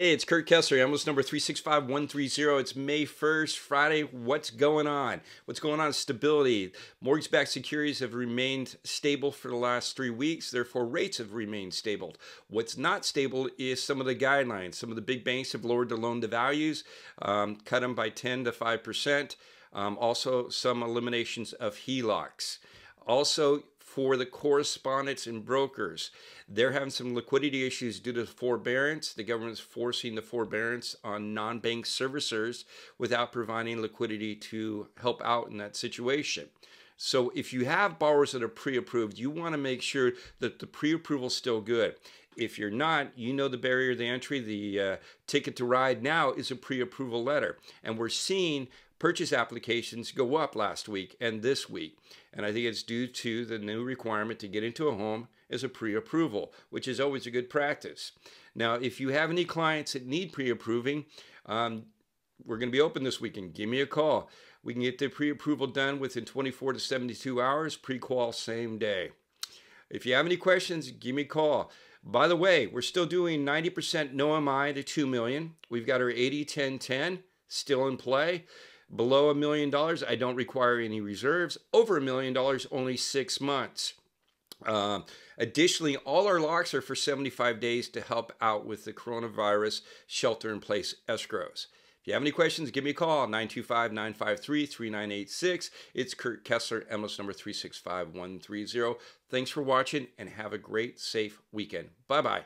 Hey, it's Kurt Kessler, analyst number 365130. It's May 1st, Friday. What's going on? What's going on? Stability. Mortgage backed securities have remained stable for the last three weeks, therefore, rates have remained stable. What's not stable is some of the guidelines. Some of the big banks have lowered their loan to values, um, cut them by 10 to 5%. Um, also, some eliminations of HELOCs. Also, for the correspondents and brokers. They're having some liquidity issues due to forbearance. The government's forcing the forbearance on non bank servicers without providing liquidity to help out in that situation. So if you have borrowers that are pre-approved, you want to make sure that the pre-approval is still good. If you're not, you know the barrier to entry, the uh, ticket to ride now is a pre-approval letter. And we're seeing Purchase applications go up last week and this week. And I think it's due to the new requirement to get into a home is a pre approval, which is always a good practice. Now, if you have any clients that need pre approving, um, we're going to be open this weekend. Give me a call. We can get the pre approval done within 24 to 72 hours, pre qual same day. If you have any questions, give me a call. By the way, we're still doing 90% no MI to 2 million. We've got our 80 10 10 still in play. Below a million dollars, I don't require any reserves. Over a million dollars, only six months. Uh, additionally, all our locks are for 75 days to help out with the coronavirus shelter in place escrows. If you have any questions, give me a call, 925 953 3986. It's Kurt Kessler, MLS number 365130. Thanks for watching and have a great, safe weekend. Bye bye.